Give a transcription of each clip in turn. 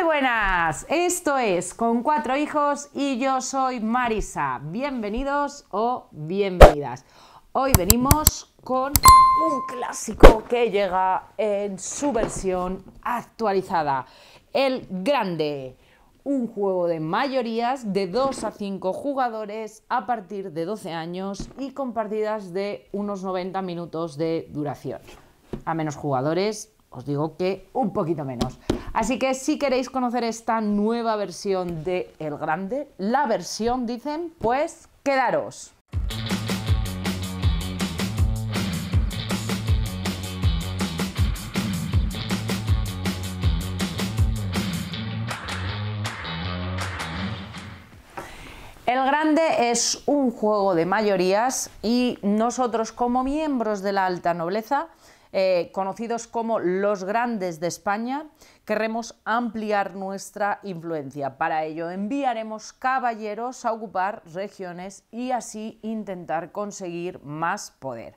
Muy buenas, esto es Con cuatro hijos y yo soy Marisa. Bienvenidos o bienvenidas. Hoy venimos con un clásico que llega en su versión actualizada, el grande. Un juego de mayorías de 2 a 5 jugadores a partir de 12 años y con partidas de unos 90 minutos de duración. A menos jugadores, os digo que un poquito menos. Así que si queréis conocer esta nueva versión de El Grande, la versión dicen, pues quedaros. El Grande es un juego de mayorías y nosotros como miembros de la alta nobleza, eh, conocidos como los grandes de España, Queremos ampliar nuestra influencia. Para ello enviaremos caballeros a ocupar regiones y así intentar conseguir más poder.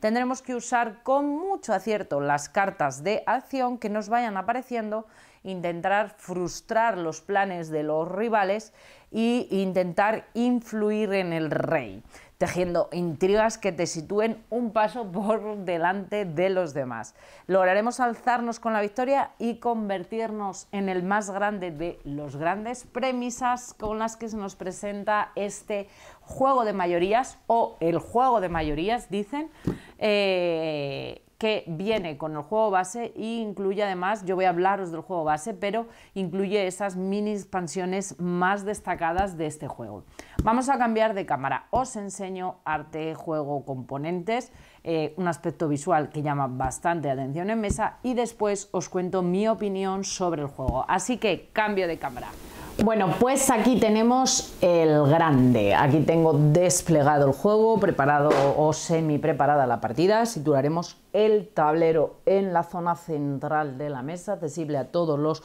Tendremos que usar con mucho acierto las cartas de acción que nos vayan apareciendo, intentar frustrar los planes de los rivales e intentar influir en el rey tejiendo intrigas que te sitúen un paso por delante de los demás. Lograremos alzarnos con la victoria y convertirnos en el más grande de los grandes premisas con las que se nos presenta este juego de mayorías o el juego de mayorías, dicen, eh, que viene con el juego base e incluye además, yo voy a hablaros del juego base, pero incluye esas mini expansiones más destacadas de este juego. Vamos a cambiar de cámara, os enseño arte, juego, componentes, eh, un aspecto visual que llama bastante atención en mesa y después os cuento mi opinión sobre el juego. Así que cambio de cámara. Bueno, pues aquí tenemos el grande. Aquí tengo desplegado el juego, preparado o semi preparada la partida. Situaremos el tablero en la zona central de la mesa, accesible a todos los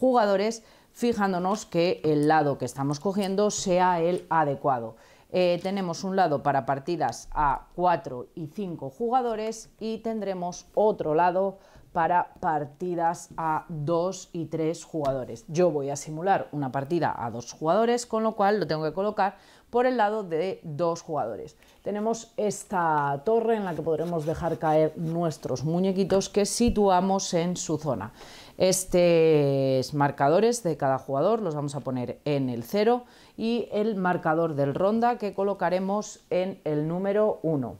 jugadores, fijándonos que el lado que estamos cogiendo sea el adecuado. Eh, tenemos un lado para partidas a 4 y 5 jugadores y tendremos otro lado para partidas a 2 y 3 jugadores. Yo voy a simular una partida a dos jugadores, con lo cual lo tengo que colocar por el lado de dos jugadores. Tenemos esta torre en la que podremos dejar caer nuestros muñequitos que situamos en su zona. Estos marcadores de cada jugador los vamos a poner en el 0 y el marcador del ronda que colocaremos en el número 1.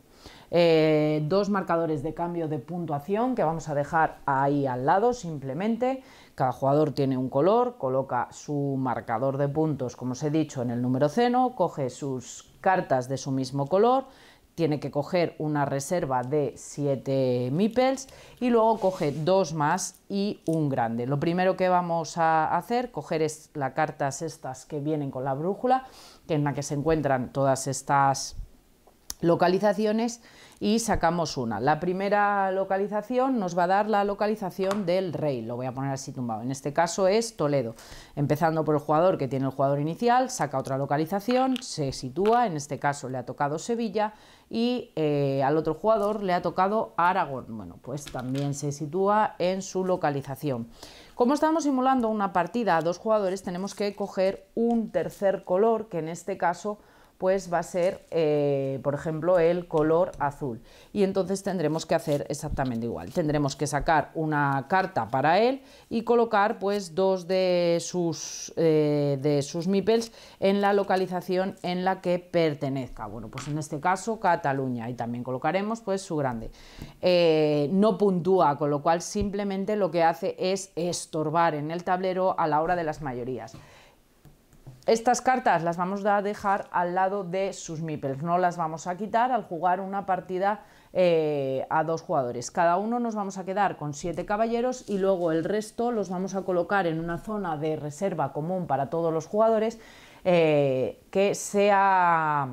Eh, dos marcadores de cambio de puntuación que vamos a dejar ahí al lado simplemente. Cada jugador tiene un color, coloca su marcador de puntos, como os he dicho, en el número 0, coge sus cartas de su mismo color, tiene que coger una reserva de 7 mipels y luego coge dos más y un grande. Lo primero que vamos a hacer, coger es las cartas estas que vienen con la brújula, en la que se encuentran todas estas localizaciones y sacamos una. La primera localización nos va a dar la localización del rey, lo voy a poner así tumbado, en este caso es Toledo, empezando por el jugador que tiene el jugador inicial, saca otra localización, se sitúa, en este caso le ha tocado Sevilla y eh, al otro jugador le ha tocado Aragón, bueno pues también se sitúa en su localización. Como estamos simulando una partida a dos jugadores tenemos que coger un tercer color que en este caso pues va a ser, eh, por ejemplo, el color azul. Y entonces tendremos que hacer exactamente igual. Tendremos que sacar una carta para él y colocar pues dos de sus, eh, de sus mipels en la localización en la que pertenezca. Bueno, pues en este caso Cataluña y también colocaremos pues su grande. Eh, no puntúa, con lo cual simplemente lo que hace es estorbar en el tablero a la hora de las mayorías. Estas cartas las vamos a dejar al lado de sus meeples, no las vamos a quitar al jugar una partida eh, a dos jugadores. Cada uno nos vamos a quedar con siete caballeros y luego el resto los vamos a colocar en una zona de reserva común para todos los jugadores eh, que sea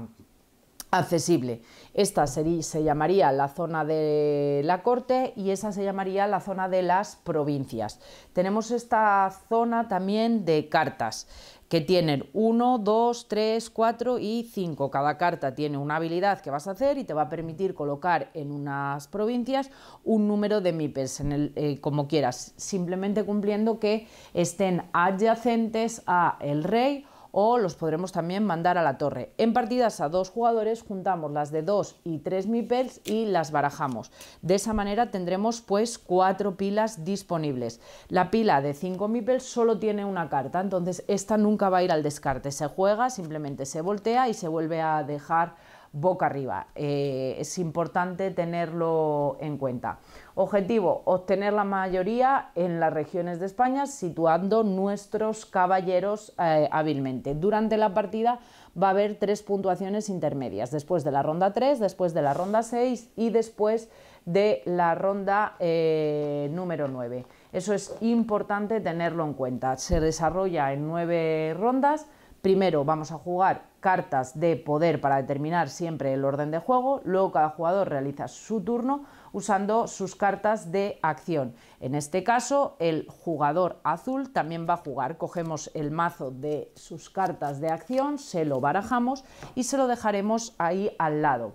accesible esta serie se llamaría la zona de la corte y esa se llamaría la zona de las provincias. Tenemos esta zona también de cartas que tienen 1, 2, 3, 4 y 5. Cada carta tiene una habilidad que vas a hacer y te va a permitir colocar en unas provincias un número de MIPES, eh, como quieras, simplemente cumpliendo que estén adyacentes a el rey o los podremos también mandar a la torre. En partidas a dos jugadores juntamos las de dos y 3 mipels y las barajamos. De esa manera tendremos pues cuatro pilas disponibles. La pila de cinco mipels solo tiene una carta, entonces esta nunca va a ir al descarte. Se juega, simplemente se voltea y se vuelve a dejar boca arriba. Eh, es importante tenerlo en cuenta. Objetivo, obtener la mayoría en las regiones de España situando nuestros caballeros eh, hábilmente. Durante la partida va a haber tres puntuaciones intermedias, después de la ronda 3, después de la ronda 6 y después de la ronda eh, número 9. Eso es importante tenerlo en cuenta. Se desarrolla en nueve rondas Primero vamos a jugar cartas de poder para determinar siempre el orden de juego, luego cada jugador realiza su turno usando sus cartas de acción. En este caso el jugador azul también va a jugar, cogemos el mazo de sus cartas de acción, se lo barajamos y se lo dejaremos ahí al lado.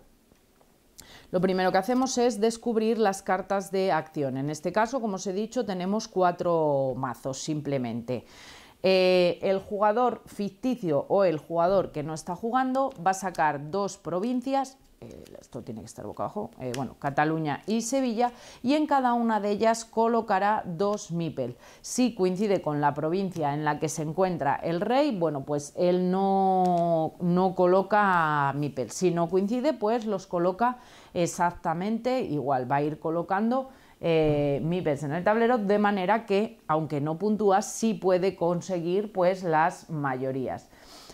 Lo primero que hacemos es descubrir las cartas de acción. En este caso, como os he dicho, tenemos cuatro mazos simplemente. Eh, el jugador ficticio o el jugador que no está jugando va a sacar dos provincias eh, esto tiene que estar boca abajo, eh, bueno, Cataluña y Sevilla, y en cada una de ellas colocará dos MIPEL. Si coincide con la provincia en la que se encuentra el rey, bueno, pues él no, no coloca MIPEL. Si no coincide, pues los coloca exactamente igual, va a ir colocando eh, mi pez en el tablero, de manera que, aunque no puntúa, sí puede conseguir pues, las mayorías.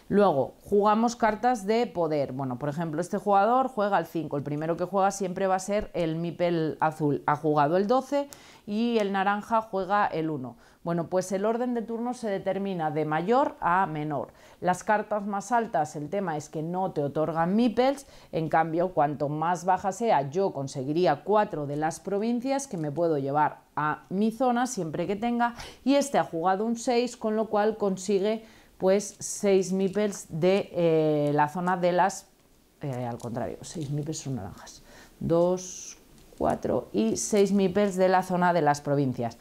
Luego, jugamos cartas de poder. Bueno, por ejemplo, este jugador juega el 5. El primero que juega siempre va a ser el Mipel azul. Ha jugado el 12 y el naranja juega el 1. Bueno, pues el orden de turno se determina de mayor a menor. Las cartas más altas, el tema es que no te otorgan Mipels. En cambio, cuanto más baja sea, yo conseguiría 4 de las provincias que me puedo llevar a mi zona siempre que tenga. Y este ha jugado un 6, con lo cual consigue pues 6 mipels de eh, la zona de las, eh, al contrario, 6 mipels son naranjas, 2, 4 y 6 mipels de la zona de las provincias.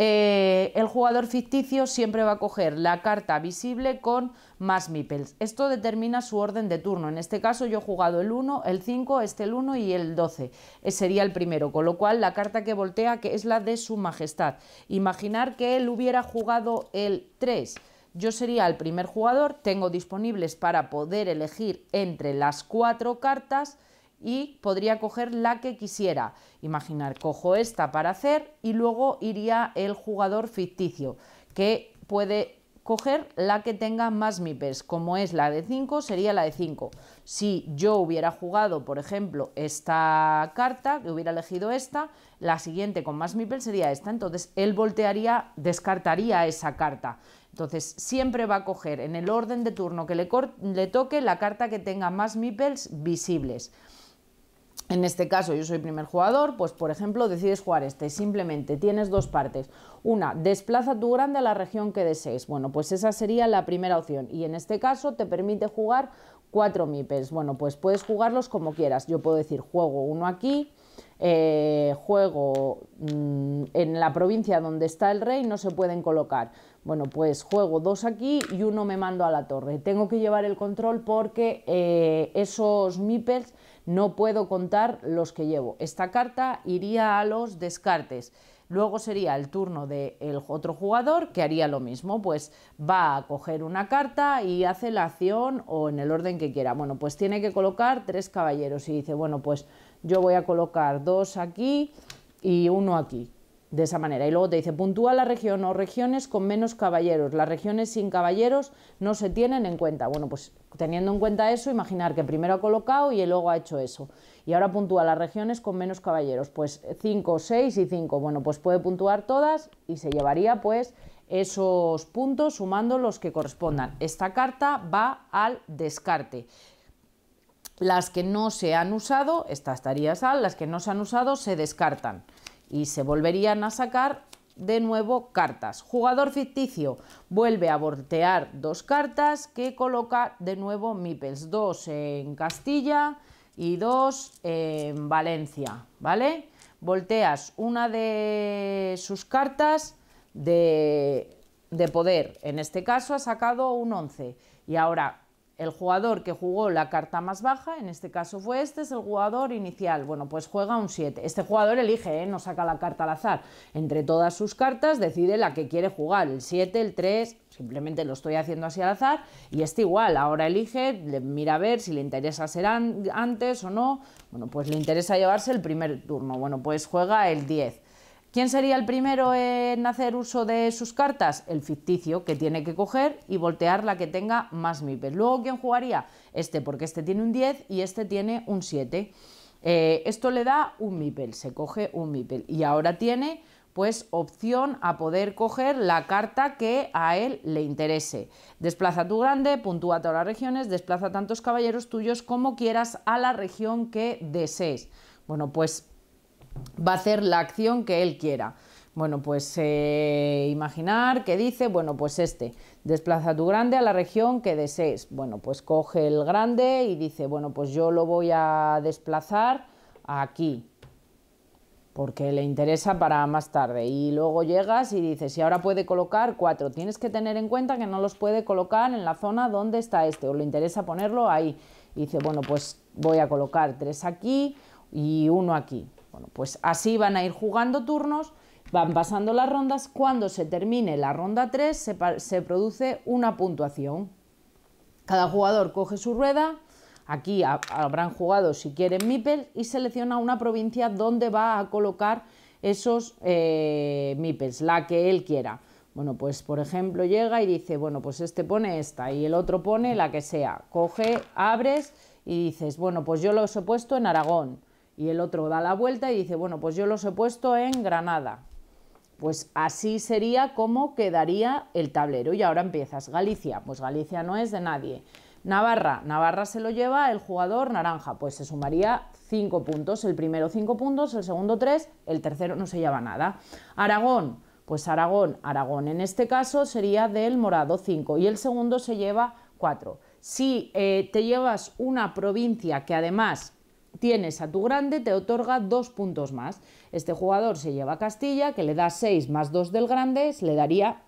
Eh, el jugador ficticio siempre va a coger la carta visible con más mipels. Esto determina su orden de turno. En este caso yo he jugado el 1, el 5, este el 1 y el 12. sería el primero, con lo cual la carta que voltea que es la de su majestad. Imaginar que él hubiera jugado el 3 yo sería el primer jugador, tengo disponibles para poder elegir entre las cuatro cartas y podría coger la que quisiera. Imaginar, cojo esta para hacer y luego iría el jugador ficticio, que puede coger la que tenga más MIPES. Como es la de 5, sería la de 5. Si yo hubiera jugado, por ejemplo, esta carta, que hubiera elegido esta, la siguiente con más MIPES sería esta. Entonces él voltearía, descartaría esa carta. Entonces, siempre va a coger en el orden de turno que le, toque la carta que tenga más meeples visibles. En este caso yo soy primer jugador, pues por ejemplo decides jugar este, simplemente tienes dos partes. Una, desplaza tu grande a la región que desees. Bueno, pues esa sería la primera opción y en este caso te permite jugar cuatro mipels. Bueno, pues puedes jugarlos como quieras. Yo puedo decir juego uno aquí, eh, juego mm, en la provincia donde está el rey, no se pueden colocar. Bueno, pues juego dos aquí y uno me mando a la torre. Tengo que llevar el control porque eh, esos meeples no puedo contar los que llevo. Esta carta iría a los descartes. Luego sería el turno del otro jugador que haría lo mismo, pues va a coger una carta y hace la acción o en el orden que quiera. Bueno, pues tiene que colocar tres caballeros y dice, bueno, pues yo voy a colocar dos aquí y uno aquí. De esa manera. Y luego te dice, puntúa la región o regiones con menos caballeros. Las regiones sin caballeros no se tienen en cuenta. Bueno, pues teniendo en cuenta eso, imaginar que primero ha colocado y luego ha hecho eso. Y ahora puntúa las regiones con menos caballeros. Pues cinco, seis y cinco. Bueno, pues puede puntuar todas y se llevaría pues esos puntos sumando los que correspondan. Esta carta va al descarte. Las que no se han usado, estas estaría sal, las que no se han usado se descartan y se volverían a sacar de nuevo cartas. Jugador ficticio vuelve a voltear dos cartas que coloca de nuevo Mipels, dos en Castilla y dos en Valencia, ¿vale? Volteas una de sus cartas de, de poder, en este caso ha sacado un 11 y ahora el jugador que jugó la carta más baja, en este caso fue este, es el jugador inicial. Bueno, pues juega un 7. Este jugador elige, ¿eh? no saca la carta al azar. Entre todas sus cartas decide la que quiere jugar, el 7, el 3, simplemente lo estoy haciendo así al azar. Y este igual, ahora elige, mira a ver si le interesa ser antes o no. Bueno, pues le interesa llevarse el primer turno. Bueno, pues juega el 10. ¿Quién sería el primero en hacer uso de sus cartas? El ficticio, que tiene que coger y voltear la que tenga más mipel. Luego, ¿quién jugaría? Este, porque este tiene un 10 y este tiene un 7. Eh, esto le da un mipel, se coge un mipel. Y ahora tiene pues opción a poder coger la carta que a él le interese. Desplaza tu grande, puntúa todas las regiones, desplaza tantos caballeros tuyos como quieras a la región que desees. Bueno, pues va a hacer la acción que él quiera. Bueno, pues eh, imaginar que dice, bueno, pues este, desplaza tu grande a la región que desees. Bueno, pues coge el grande y dice, bueno, pues yo lo voy a desplazar aquí, porque le interesa para más tarde. Y luego llegas y dices, y ahora puede colocar cuatro. Tienes que tener en cuenta que no los puede colocar en la zona donde está este, o le interesa ponerlo ahí. dice, bueno, pues voy a colocar tres aquí y uno aquí. Bueno, pues así van a ir jugando turnos, van pasando las rondas. Cuando se termine la ronda 3 se, produce una puntuación. Cada jugador coge su rueda, aquí habrán jugado si quieren Mipel y selecciona una provincia donde va a colocar esos eh, la que él quiera. Bueno, pues por ejemplo llega y dice, bueno, pues este pone esta y el otro pone la que sea. Coge, abres y dices, bueno, pues yo los he puesto en Aragón. Y el otro da la vuelta y dice, bueno, pues yo los he puesto en Granada. Pues así sería como quedaría el tablero. Y ahora empiezas. Galicia, pues Galicia no es de nadie. Navarra, Navarra se lo lleva el jugador naranja, pues se sumaría 5 puntos, el primero cinco puntos, el segundo 3, el tercero no se lleva nada. Aragón, pues Aragón, Aragón en este caso sería del morado 5 y el segundo se lleva 4. Si eh, te llevas una provincia que además tienes a tu grande, te otorga dos puntos más. Este jugador se lleva a Castilla, que le da seis más dos del grande, le daría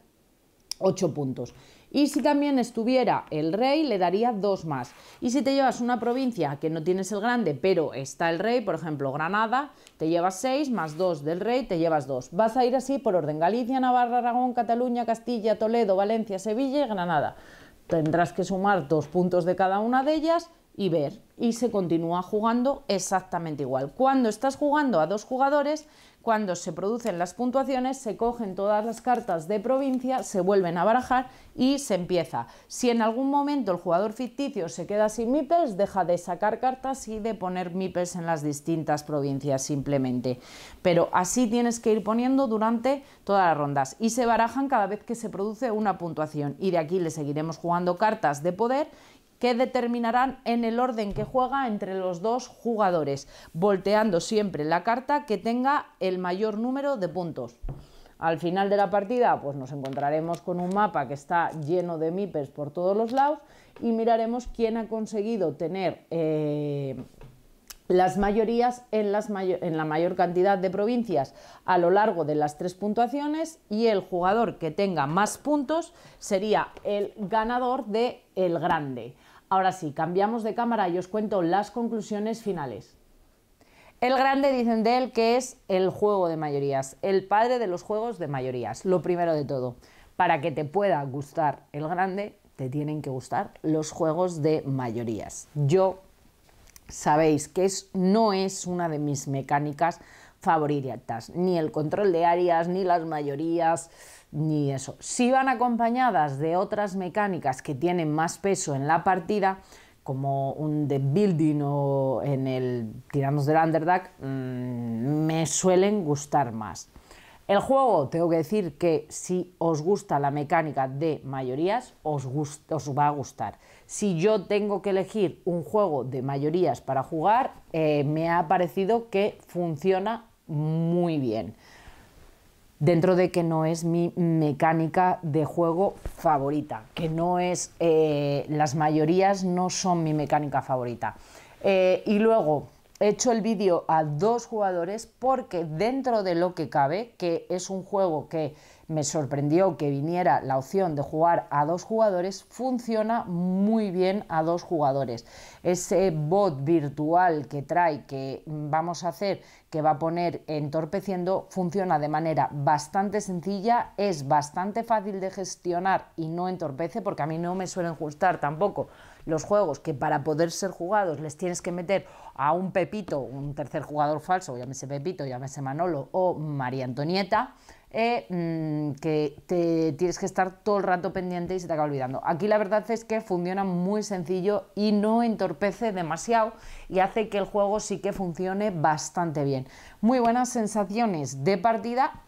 ocho puntos. Y si también estuviera el rey, le daría dos más. Y si te llevas una provincia que no tienes el grande, pero está el rey, por ejemplo Granada, te llevas seis más dos del rey, te llevas dos, Vas a ir así por orden Galicia, Navarra, Aragón, Cataluña, Castilla, Toledo, Valencia, Sevilla y Granada. Tendrás que sumar dos puntos de cada una de ellas y ver. Y se continúa jugando exactamente igual. Cuando estás jugando a dos jugadores, cuando se producen las puntuaciones, se cogen todas las cartas de provincia, se vuelven a barajar y se empieza. Si en algún momento el jugador ficticio se queda sin mipes, deja de sacar cartas y de poner mipes en las distintas provincias simplemente. Pero así tienes que ir poniendo durante todas las rondas y se barajan cada vez que se produce una puntuación. Y de aquí le seguiremos jugando cartas de poder que determinarán en el orden que juega entre los dos jugadores, volteando siempre la carta que tenga el mayor número de puntos. Al final de la partida, pues nos encontraremos con un mapa que está lleno de mipes por todos los lados y miraremos quién ha conseguido tener eh, las mayorías en, en, la mayor cantidad de provincias a lo largo de las tres puntuaciones y el jugador que tenga más puntos sería el ganador de el grande. Ahora sí, cambiamos de cámara y os cuento las conclusiones finales. El grande dicen de él que es el juego de mayorías, el padre de los juegos de mayorías, lo primero de todo. Para que te pueda gustar el grande, te tienen que gustar los juegos de mayorías. Yo sabéis que no es una de mis mecánicas favoritas, ni el control de áreas, ni las mayorías, ni eso. Si van acompañadas de otras mecánicas que tienen más peso en la partida, como un de building o en el tiramos del Underdog, mm, me suelen gustar más. El juego, tengo que decir que si os gusta la mecánica de mayorías, os, os, va a gustar. Si yo tengo que elegir un juego de mayorías para jugar, eh, me ha parecido que funciona muy bien. Dentro de que no es mi mecánica de juego favorita, que no es. Eh, las mayorías no son mi mecánica favorita. Eh, y luego, he hecho el vídeo a dos jugadores porque dentro de lo que cabe, que es un juego que me sorprendió que viniera la opción de jugar a dos jugadores, funciona muy bien a dos jugadores. Ese bot virtual que trae, que vamos a hacer, que va a poner entorpeciendo, funciona de manera bastante sencilla, es bastante fácil de gestionar y no entorpece, porque a mí no me suelen gustar tampoco los juegos que para poder ser jugados les tienes que meter a un Pepito, un tercer jugador falso, llámese Pepito, llámese Manolo o María Antonieta, eh, mm, que te tienes que estar todo el rato pendiente y se te acaba olvidando. Aquí la verdad es que funciona muy sencillo y no entorpece demasiado y hace que el juego sí que funcione bastante bien. Muy buenas sensaciones de partida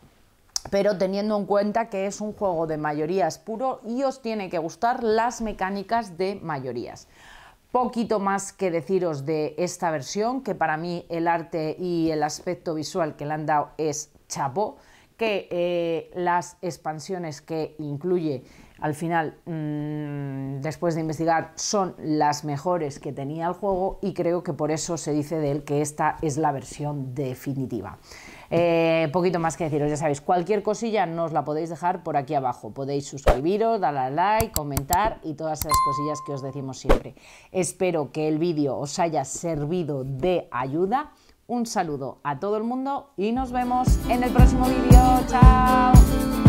pero teniendo en cuenta que es un juego de mayorías puro y os tiene que gustar las mecánicas de mayorías. Poquito más que deciros de esta versión, que para mí el arte y el aspecto visual que le han dado es chapó que eh, las expansiones que incluye al final, mm, después de investigar, son las mejores que tenía el juego y creo que por eso se dice de él que esta es la versión definitiva. Eh, poquito más que deciros, ya sabéis, cualquier cosilla nos la podéis dejar por aquí abajo. Podéis suscribiros, darle a like, comentar y todas esas cosillas que os decimos siempre. Espero que el vídeo os haya servido de ayuda. Un saludo a todo el mundo y nos vemos en el próximo vídeo. ¡Chao!